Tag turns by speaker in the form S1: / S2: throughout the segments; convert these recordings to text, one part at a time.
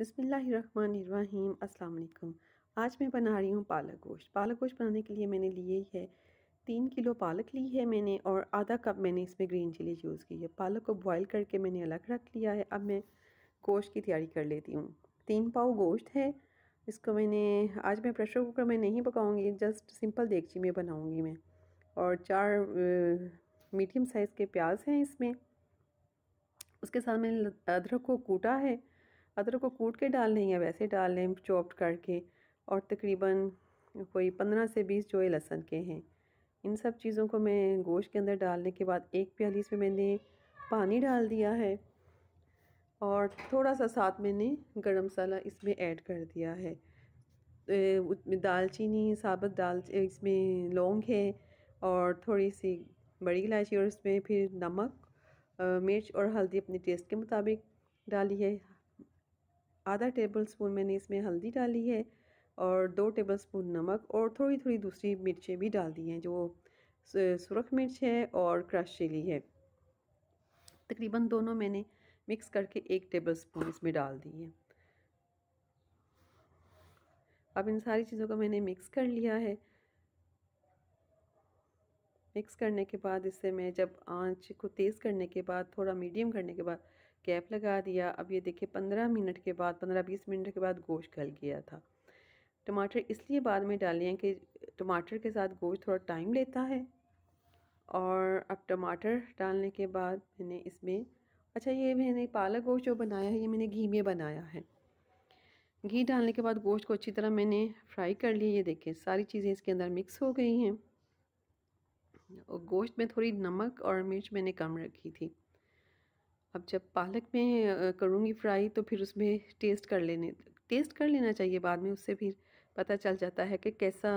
S1: बसमीम् अल्लाम आज मैं बना रही हूँ पालक गोश्त पालक गोश्त बनाने के लिए मैंने लिए है तीन किलो पालक ली है मैंने और आधा कप मैंने इसमें ग्रीन चिली यूज़ की है पालक को बॉईल करके मैंने अलग रख लिया है अब मैं गोश्त की तैयारी कर लेती हूँ तीन पाव गोश्त है इसको मैंने आज मैं प्रेशर कुकर में नहीं पकाऊंगी जस्ट सिंपल देगची में बनाऊँगी मैं और चार मीडियम साइज़ के प्याज हैं इसमें उसके साथ मैंने अदरक को कूटा है अदरक को कूट के डाल लें या वैसे डाल लें चॉप्ड करके और तकरीबन कोई पंद्रह से बीस जोए लहसन के हैं इन सब चीज़ों को मैं गोश्त के अंदर डालने के बाद एक प्याली इसमें मैंने पानी डाल दिया है और थोड़ा सा साथ मैंने गरम मसाला इसमें ऐड कर दिया है दालचीनी साबुत दाल इसमें लौंग है और थोड़ी सी बड़ी इलायची और इसमें फिर नमक मिर्च और हल्दी अपने टेस्ट के मुताबिक डाली है आधा टेबल स्पून मैंने इसमें हल्दी डाली है और दो टेबल स्पून नमक और थोड़ी थोड़ी दूसरी मिर्चें भी डाल दी हैं जो सुरख मिर्च है और क्रश चिली है तकरीबन दोनों मैंने मिक्स करके एक टेबल स्पून इसमें डाल दी है अब इन सारी चीज़ों को मैंने मिक्स कर लिया है मिक्स करने के बाद इसे मैं जब आंच को तेज़ करने के बाद थोड़ा मीडियम करने के बाद कैप लगा दिया अब ये देखिए पंद्रह मिनट के बाद पंद्रह बीस मिनट के बाद गोश्त गल गया था टमाटर इसलिए बाद में डाले हैं कि टमाटर के साथ गोश्त थोड़ा टाइम लेता है और अब टमाटर डालने के बाद मैंने इसमें अच्छा ये मैंने पालक गोश्त जो बनाया है ये मैंने घी में बनाया है घी डालने के बाद गोश्त को अच्छी तरह मैंने फ्राई कर लिया ये देखिए सारी चीज़ें इसके अंदर मिक्स हो गई हैं और गोश्त में थोड़ी नमक और मिर्च मैंने कम रखी थी अब जब पालक में करूँगी फ्राई तो फिर उसमें टेस्ट कर लेने टेस्ट कर लेना चाहिए बाद में उससे फिर पता चल जाता है कि कैसा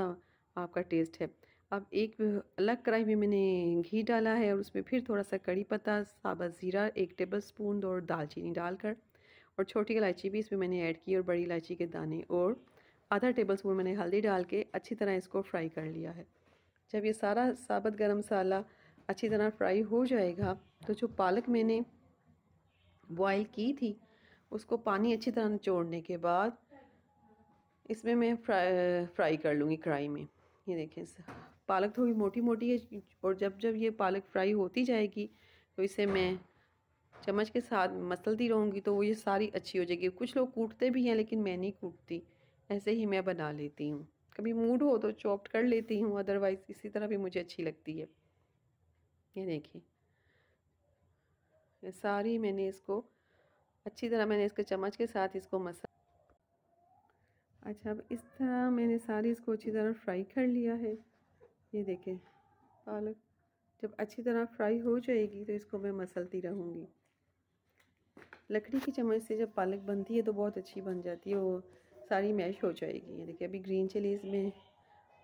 S1: आपका टेस्ट है अब एक अलग कढ़ाई में मैंने घी डाला है और उसमें फिर थोड़ा सा कड़ी पत्ता साबा ज़ीरा एक टेबल स्पून और दालचीनी डालकर और छोटी इलायची भी इसमें मैंने ऐड की और बड़ी इलायची के दाने और आधा टेबल स्पून मैंने हल्दी डाल के अच्छी तरह इसको फ्राई कर लिया है जब ये सारा साबत गर्म मसाला अच्छी तरह फ्राई हो जाएगा तो जो पालक मैंने बॉयल की थी उसको पानी अच्छी तरह निचोड़ने के बाद इसमें मैं फ्राई फ्राई कर लूँगी कढ़ाई में ये देखें पालक थोड़ी मोटी मोटी है और जब जब ये पालक फ्राई होती जाएगी तो इसे मैं चम्मच के साथ मसलती रहूँगी तो वो ये सारी अच्छी हो जाएगी कुछ लोग कूटते भी हैं लेकिन मैं नहीं कूटती ऐसे ही मैं बना लेती हूँ कभी मूड हो तो चॉप्ड कर लेती हूँ अदरवाइज़ इसी तरह भी मुझे अच्छी लगती है ये देखिए ये सारी मैंने इसको अच्छी तरह मैंने इसके चम्मच के साथ इसको मसा अच्छा अब इस तरह मैंने सारी इसको अच्छी तरह फ्राई कर लिया है ये देखें पालक जब अच्छी तरह फ्राई हो जाएगी तो इसको मैं मसलती रहूँगी लकड़ी की चम्मच से जब पालक बनती है तो बहुत अच्छी बन जाती है वो सारी मैश हो जाएगी ये देखिए अभी ग्रीन चिली इसमें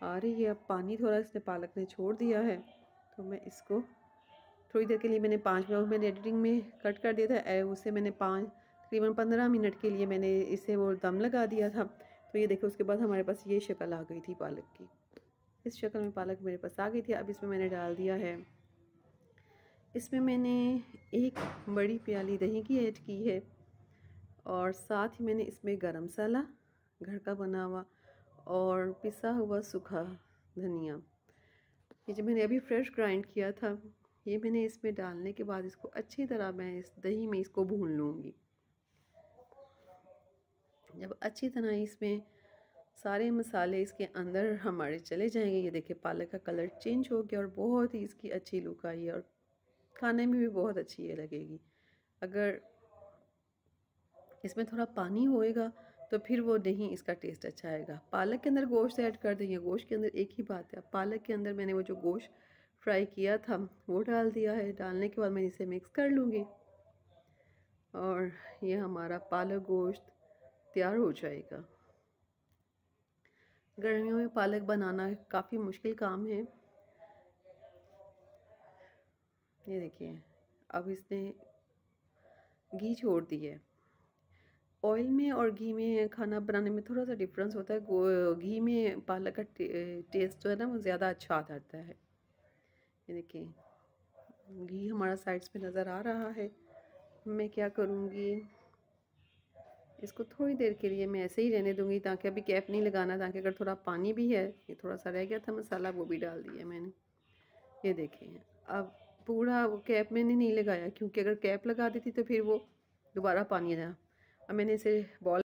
S1: आ रही है अब पानी थोड़ा इसने पालक ने छोड़ दिया है तो मैं इसको थोड़ी देर के लिए मैंने पाँच ब्लाउज मैंने एडिटिंग में कट कर दिया था उसे मैंने पाँच तकरीबन पंद्रह मिनट के लिए मैंने इसे वो दम लगा दिया था तो ये देखो उसके बाद हमारे पास ये शक्ल आ गई थी पालक की इस शक्ल में पालक मेरे पास आ गई थी अब इसमें मैंने डाल दिया है इसमें मैंने एक बड़ी प्याली दही की ऐड की है और साथ ही मैंने इसमें गरम मसाला घर का बना हुआ और पिसा हुआ सूखा धनिया ये जो मैंने अभी फ्रेश ग्राइंड किया था ये मैंने इसमें डालने के बाद इसको अच्छी तरह मैं इस दही में इसको भून लूँगी जब अच्छी तरह इसमें सारे मसाले इसके अंदर हमारे चले जाएंगे ये देखिए पालक का कलर चेंज हो गया और बहुत ही इसकी अच्छी लुक आई है और खाने में भी बहुत अच्छी ये लगेगी अगर इसमें थोड़ा पानी होएगा तो फिर वो नहीं इसका टेस्ट अच्छा आएगा पालक के अंदर गोश्त ऐड कर देंगे गोश्त के अंदर एक ही बात है पालक के अंदर मैंने वो जो गोश्त फ्राई किया था वो डाल दिया है डालने के बाद मैं इसे मिक्स कर लूँगी और ये हमारा पालक गोश्त तैयार हो जाएगा गर्मियों में पालक बनाना काफ़ी मुश्किल काम है ये देखिए अब इसने घी छोड़ दी है ऑयल में और घी में खाना बनाने में थोड़ा सा डिफरेंस होता है घी में पालक का टे, टेस्ट जो है ना वो ज़्यादा अच्छा आ जाता है ये देखें घी हमारा साइड्स पे नज़र आ रहा है मैं क्या करूँगी इसको थोड़ी देर के लिए मैं ऐसे ही रहने दूँगी ताकि अभी कैप नहीं लगाना ताकि अगर थोड़ा पानी भी है ये थोड़ा सा रह गया था मसाला वो भी डाल दिया मैंने ये देखें अब पूरा वो कैप मैंने नहीं लगाया क्योंकि अगर कैप लगा देती तो फिर वो दोबारा पानी रहा अब मैंने इसे बॉल